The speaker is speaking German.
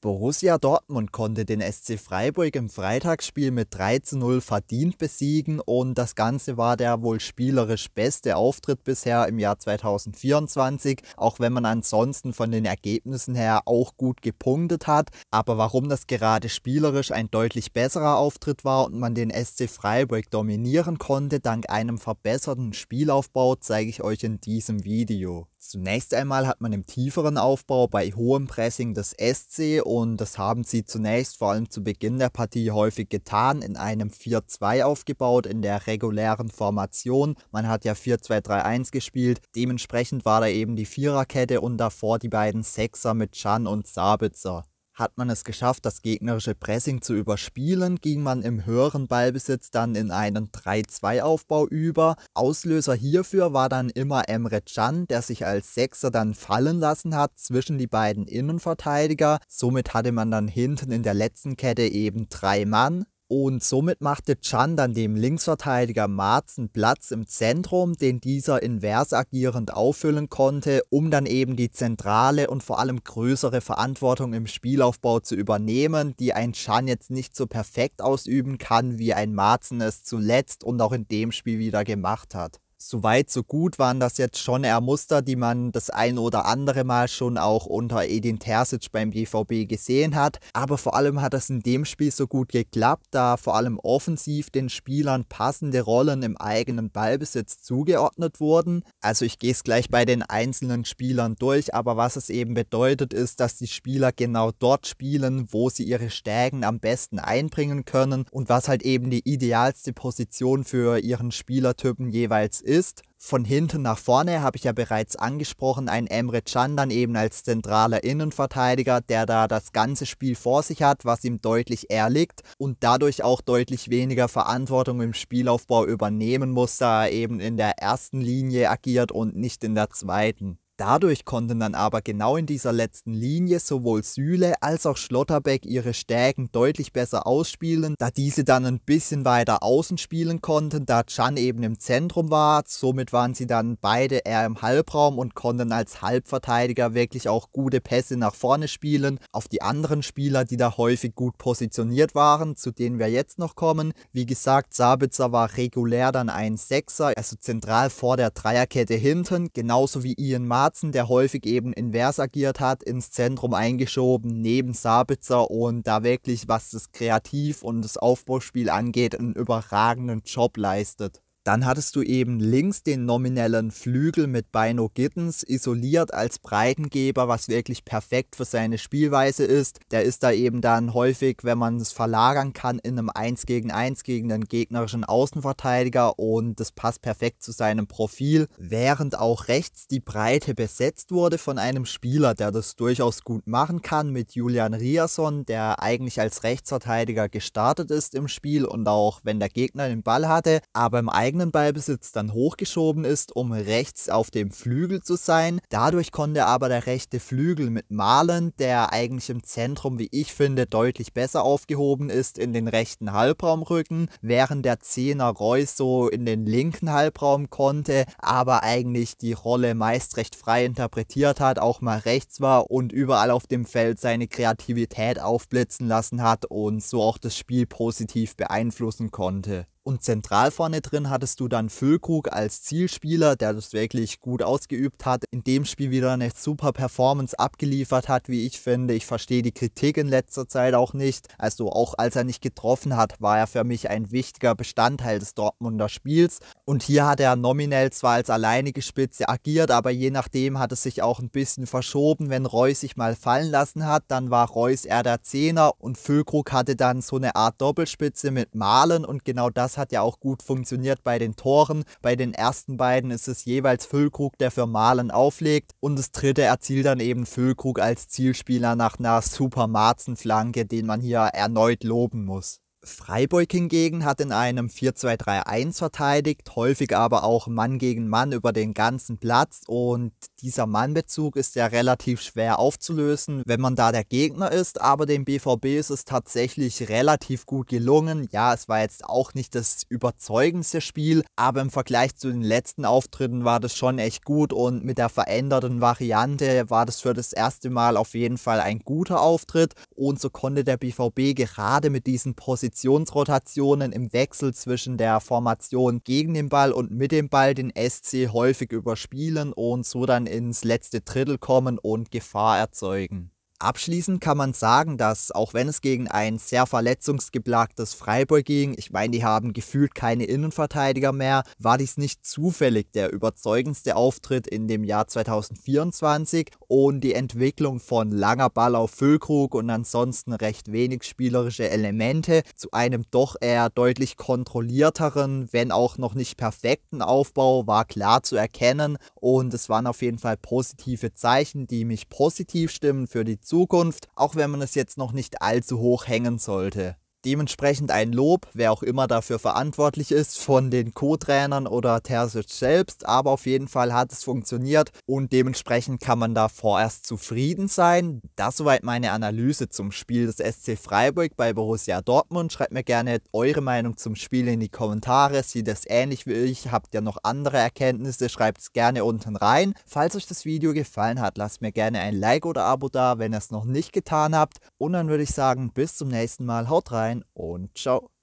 Borussia Dortmund konnte den SC Freiburg im Freitagsspiel mit 3 zu 0 verdient besiegen und das Ganze war der wohl spielerisch beste Auftritt bisher im Jahr 2024, auch wenn man ansonsten von den Ergebnissen her auch gut gepunktet hat. Aber warum das gerade spielerisch ein deutlich besserer Auftritt war und man den SC Freiburg dominieren konnte dank einem verbesserten Spielaufbau, zeige ich euch in diesem Video. Zunächst einmal hat man im tieferen Aufbau bei hohem Pressing das SC und das haben sie zunächst vor allem zu Beginn der Partie häufig getan, in einem 4-2 aufgebaut, in der regulären Formation. Man hat ja 4-2-3-1 gespielt, dementsprechend war da eben die Viererkette und davor die beiden Sechser mit Chan und Sabitzer. Hat man es geschafft, das gegnerische Pressing zu überspielen, ging man im höheren Ballbesitz dann in einen 3-2-Aufbau über. Auslöser hierfür war dann immer Emre Can, der sich als Sechser dann fallen lassen hat zwischen die beiden Innenverteidiger. Somit hatte man dann hinten in der letzten Kette eben drei Mann. Und somit machte Chan dann dem Linksverteidiger Marzen Platz im Zentrum, den dieser invers agierend auffüllen konnte, um dann eben die zentrale und vor allem größere Verantwortung im Spielaufbau zu übernehmen, die ein Chan jetzt nicht so perfekt ausüben kann, wie ein Marzen es zuletzt und auch in dem Spiel wieder gemacht hat soweit so gut waren das jetzt schon eher Muster, die man das ein oder andere Mal schon auch unter Edin Terzic beim BVB gesehen hat. Aber vor allem hat es in dem Spiel so gut geklappt, da vor allem offensiv den Spielern passende Rollen im eigenen Ballbesitz zugeordnet wurden. Also ich gehe es gleich bei den einzelnen Spielern durch, aber was es eben bedeutet ist, dass die Spieler genau dort spielen, wo sie ihre Stärken am besten einbringen können und was halt eben die idealste Position für ihren Spielertypen jeweils ist. Von hinten nach vorne habe ich ja bereits angesprochen, ein Emre Can dann eben als zentraler Innenverteidiger, der da das ganze Spiel vor sich hat, was ihm deutlich eher liegt und dadurch auch deutlich weniger Verantwortung im Spielaufbau übernehmen muss, da er eben in der ersten Linie agiert und nicht in der zweiten. Dadurch konnten dann aber genau in dieser letzten Linie sowohl Süle als auch Schlotterbeck ihre Stärken deutlich besser ausspielen, da diese dann ein bisschen weiter außen spielen konnten, da Chan eben im Zentrum war. Somit waren sie dann beide eher im Halbraum und konnten als Halbverteidiger wirklich auch gute Pässe nach vorne spielen auf die anderen Spieler, die da häufig gut positioniert waren, zu denen wir jetzt noch kommen. Wie gesagt, Sabitzer war regulär dann ein Sechser, also zentral vor der Dreierkette hinten, genauso wie Ian Martin Glatzen, der häufig eben invers agiert hat, ins Zentrum eingeschoben, neben Sabitzer und da wirklich, was das Kreativ- und das Aufbauspiel angeht, einen überragenden Job leistet. Dann hattest du eben links den nominellen Flügel mit Bino Gittens isoliert als Breitengeber, was wirklich perfekt für seine Spielweise ist. Der ist da eben dann häufig, wenn man es verlagern kann, in einem 1 gegen 1 gegen den gegnerischen Außenverteidiger und das passt perfekt zu seinem Profil, während auch rechts die Breite besetzt wurde von einem Spieler, der das durchaus gut machen kann mit Julian Riasson, der eigentlich als Rechtsverteidiger gestartet ist im Spiel und auch wenn der Gegner den Ball hatte, aber im eigenen eigenen Ballbesitz dann hochgeschoben ist, um rechts auf dem Flügel zu sein. Dadurch konnte aber der rechte Flügel mit Malen, der eigentlich im Zentrum, wie ich finde, deutlich besser aufgehoben ist, in den rechten Halbraum rücken, während der Zehner Reus so in den linken Halbraum konnte, aber eigentlich die Rolle meist recht frei interpretiert hat, auch mal rechts war und überall auf dem Feld seine Kreativität aufblitzen lassen hat und so auch das Spiel positiv beeinflussen konnte. Und zentral vorne drin hattest du dann Füllkrug als Zielspieler, der das wirklich gut ausgeübt hat, in dem Spiel wieder eine super Performance abgeliefert hat, wie ich finde. Ich verstehe die Kritik in letzter Zeit auch nicht. Also auch als er nicht getroffen hat, war er für mich ein wichtiger Bestandteil des Dortmunder Spiels. Und hier hat er nominell zwar als alleinige Spitze agiert, aber je nachdem hat es sich auch ein bisschen verschoben. Wenn Reus sich mal fallen lassen hat, dann war Reus eher der Zehner und Füllkrug hatte dann so eine Art Doppelspitze mit Malen und genau das hat ja auch gut funktioniert bei den Toren. Bei den ersten beiden ist es jeweils Füllkrug, der für Malen auflegt. Und das dritte erzielt dann eben Füllkrug als Zielspieler nach einer super Marzen-Flanke, den man hier erneut loben muss. Freiburg hingegen hat in einem 4-2-3-1 verteidigt, häufig aber auch Mann gegen Mann über den ganzen Platz und dieser Mannbezug ist ja relativ schwer aufzulösen, wenn man da der Gegner ist, aber dem BVB ist es tatsächlich relativ gut gelungen. Ja, es war jetzt auch nicht das überzeugendste Spiel, aber im Vergleich zu den letzten Auftritten war das schon echt gut und mit der veränderten Variante war das für das erste Mal auf jeden Fall ein guter Auftritt und so konnte der BVB gerade mit diesen Positionen Positionsrotationen im Wechsel zwischen der Formation gegen den Ball und mit dem Ball den SC häufig überspielen und so dann ins letzte Drittel kommen und Gefahr erzeugen. Abschließend kann man sagen, dass auch wenn es gegen ein sehr verletzungsgeplagtes Freiburg ging, ich meine, die haben gefühlt keine Innenverteidiger mehr, war dies nicht zufällig der überzeugendste Auftritt in dem Jahr 2024 und die Entwicklung von langer Ball auf Füllkrug und ansonsten recht wenig spielerische Elemente zu einem doch eher deutlich kontrollierteren, wenn auch noch nicht perfekten Aufbau war klar zu erkennen und es waren auf jeden Fall positive Zeichen, die mich positiv stimmen für die Zukunft, auch wenn man es jetzt noch nicht allzu hoch hängen sollte. Dementsprechend ein Lob, wer auch immer dafür verantwortlich ist, von den Co-Trainern oder Terzic selbst. Aber auf jeden Fall hat es funktioniert und dementsprechend kann man da vorerst zufrieden sein. Das soweit meine Analyse zum Spiel des SC Freiburg bei Borussia Dortmund. Schreibt mir gerne eure Meinung zum Spiel in die Kommentare. Sieht es ähnlich wie ich? Habt ihr noch andere Erkenntnisse? Schreibt es gerne unten rein. Falls euch das Video gefallen hat, lasst mir gerne ein Like oder Abo da, wenn ihr es noch nicht getan habt. Und dann würde ich sagen, bis zum nächsten Mal. Haut rein rein und ciao.